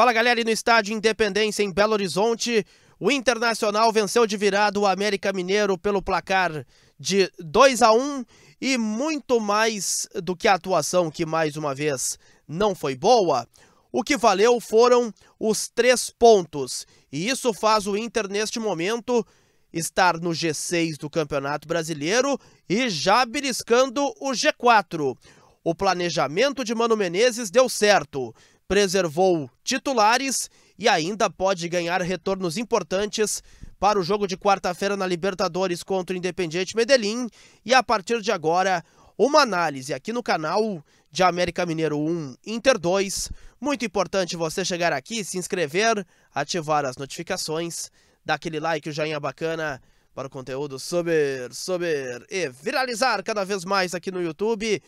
Fala galera, e no estádio Independência em Belo Horizonte, o Internacional venceu de virada o América Mineiro pelo placar de 2 a 1 e muito mais do que a atuação que mais uma vez não foi boa. O que valeu foram os três pontos, e isso faz o Inter neste momento estar no G6 do Campeonato Brasileiro e já beliscando o G4. O planejamento de Mano Menezes deu certo, preservou titulares e ainda pode ganhar retornos importantes para o jogo de quarta-feira na Libertadores contra o Independiente Medellín. E a partir de agora, uma análise aqui no canal de América Mineiro 1 Inter 2. Muito importante você chegar aqui, se inscrever, ativar as notificações, dar aquele like, o joinha bacana para o conteúdo subir, subir e viralizar cada vez mais aqui no YouTube.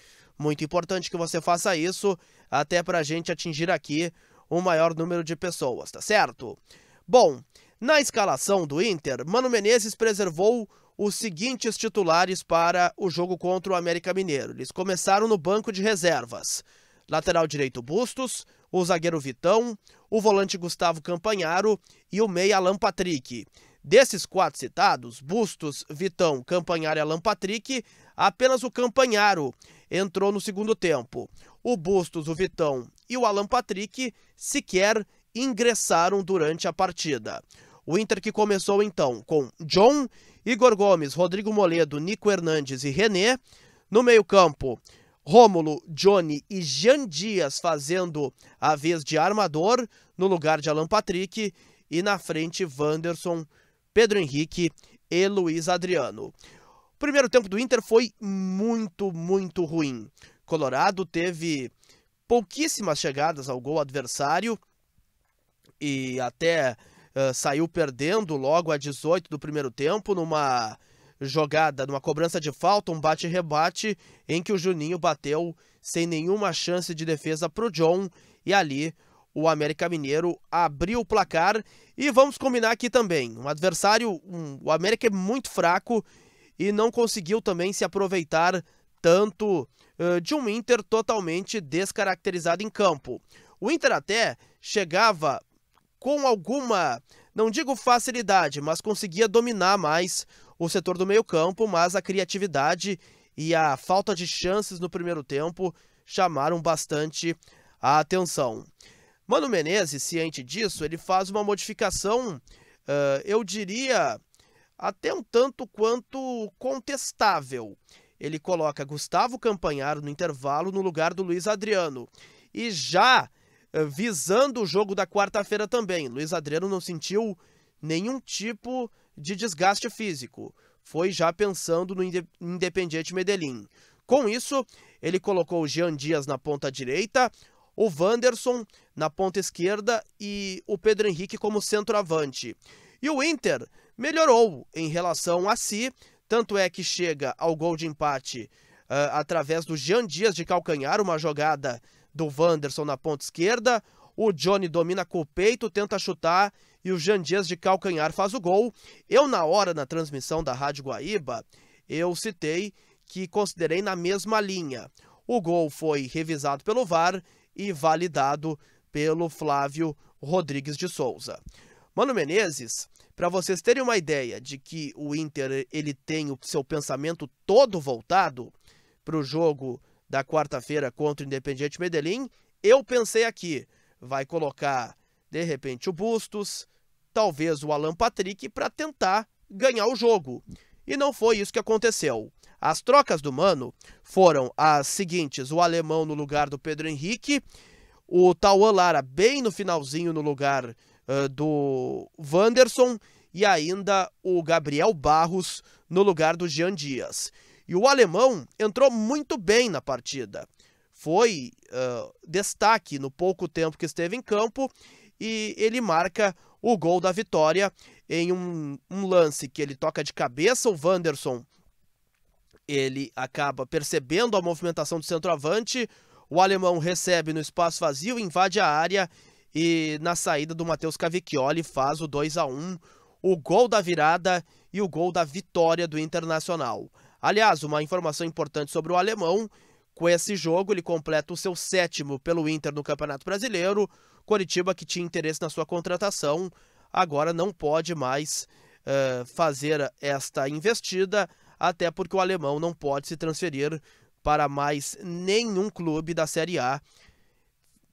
Muito importante que você faça isso, até para a gente atingir aqui o um maior número de pessoas, tá certo? Bom, na escalação do Inter, Mano Menezes preservou os seguintes titulares para o jogo contra o América Mineiro. Eles começaram no banco de reservas. Lateral direito Bustos, o zagueiro Vitão, o volante Gustavo Campanharo e o meia Alan Patrick. Desses quatro citados, Bustos, Vitão, Campanharo e Alan Patrick, apenas o Campanharo entrou no segundo tempo. O Bustos, o Vitão e o Alan Patrick sequer ingressaram durante a partida. O Inter que começou então com John, Igor Gomes, Rodrigo Moledo, Nico Hernandes e René. No meio-campo, Rômulo, Johnny e Jean Dias fazendo a vez de armador no lugar de Alan Patrick. E na frente, Wanderson, Pedro Henrique e Luiz Adriano primeiro tempo do Inter foi muito, muito ruim. Colorado teve pouquíssimas chegadas ao gol adversário e até uh, saiu perdendo logo a 18 do primeiro tempo numa jogada, numa cobrança de falta, um bate-rebate em que o Juninho bateu sem nenhuma chance de defesa para o John e ali o América Mineiro abriu o placar e vamos combinar aqui também, um adversário, um, o América é muito fraco e não conseguiu também se aproveitar tanto uh, de um Inter totalmente descaracterizado em campo. O Inter até chegava com alguma, não digo facilidade, mas conseguia dominar mais o setor do meio-campo, mas a criatividade e a falta de chances no primeiro tempo chamaram bastante a atenção. Mano Menezes, ciente disso, ele faz uma modificação, uh, eu diria, até um tanto quanto contestável. Ele coloca Gustavo Campanharo no intervalo no lugar do Luiz Adriano. E já eh, visando o jogo da quarta-feira também, Luiz Adriano não sentiu nenhum tipo de desgaste físico. Foi já pensando no Independiente Medellín. Com isso, ele colocou o Jean Dias na ponta direita, o Wanderson na ponta esquerda e o Pedro Henrique como centroavante. E o Inter melhorou em relação a si, tanto é que chega ao gol de empate uh, através do Jean Dias de calcanhar, uma jogada do Wanderson na ponta esquerda. O Johnny domina com o peito, tenta chutar e o Jean Dias de calcanhar faz o gol. Eu, na hora, na transmissão da Rádio Guaíba, eu citei que considerei na mesma linha. O gol foi revisado pelo VAR e validado pelo Flávio Rodrigues de Souza. Mano Menezes para vocês terem uma ideia de que o Inter ele tem o seu pensamento todo voltado para o jogo da quarta-feira contra o Independiente Medellín, eu pensei aqui, vai colocar de repente o Bustos, talvez o Alan Patrick para tentar ganhar o jogo. E não foi isso que aconteceu. As trocas do Mano foram as seguintes: o alemão no lugar do Pedro Henrique, o Tauan Lara bem no finalzinho no lugar ah, do Wanderson e ainda o Gabriel Barros no lugar do Jean Dias. E o alemão entrou muito bem na partida. Foi uh, destaque no pouco tempo que esteve em campo e ele marca o gol da vitória em um, um lance que ele toca de cabeça. O Wanderson ele acaba percebendo a movimentação do centroavante. O alemão recebe no espaço vazio, invade a área e na saída do Matheus Cavicchioli faz o 2 a 1 o gol da virada e o gol da vitória do Internacional. Aliás, uma informação importante sobre o alemão: com esse jogo, ele completa o seu sétimo pelo Inter no Campeonato Brasileiro. Coritiba, que tinha interesse na sua contratação, agora não pode mais uh, fazer esta investida, até porque o alemão não pode se transferir para mais nenhum clube da Série A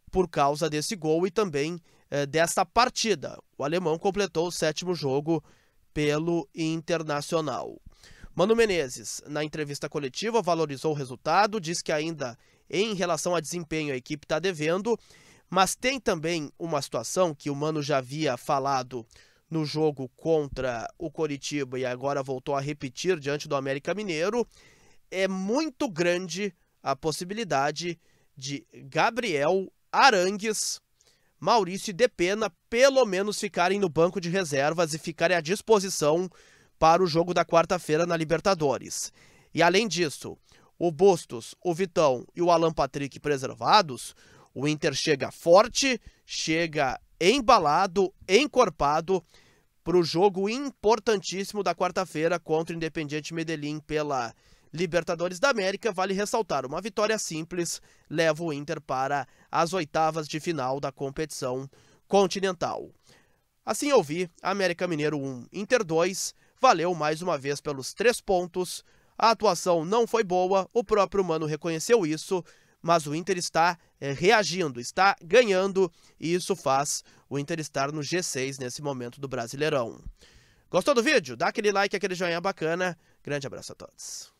por causa desse gol e também eh, dessa partida. O alemão completou o sétimo jogo pelo Internacional. Mano Menezes, na entrevista coletiva, valorizou o resultado, diz que ainda em relação a desempenho a equipe está devendo, mas tem também uma situação que o Mano já havia falado no jogo contra o Coritiba e agora voltou a repetir diante do América Mineiro. É muito grande a possibilidade de Gabriel Arangues, Maurício e Depena pelo menos ficarem no banco de reservas e ficarem à disposição para o jogo da quarta-feira na Libertadores. E além disso, o Bustos, o Vitão e o Alan Patrick preservados, o Inter chega forte, chega embalado, encorpado para o jogo importantíssimo da quarta-feira contra o Independiente Medellín pela Libertadores da América, vale ressaltar, uma vitória simples leva o Inter para as oitavas de final da competição continental. Assim eu vi, América Mineiro 1, Inter 2, valeu mais uma vez pelos três pontos. A atuação não foi boa, o próprio Mano reconheceu isso, mas o Inter está eh, reagindo, está ganhando, e isso faz o Inter estar no G6 nesse momento do Brasileirão. Gostou do vídeo? Dá aquele like, aquele joinha bacana. Grande abraço a todos.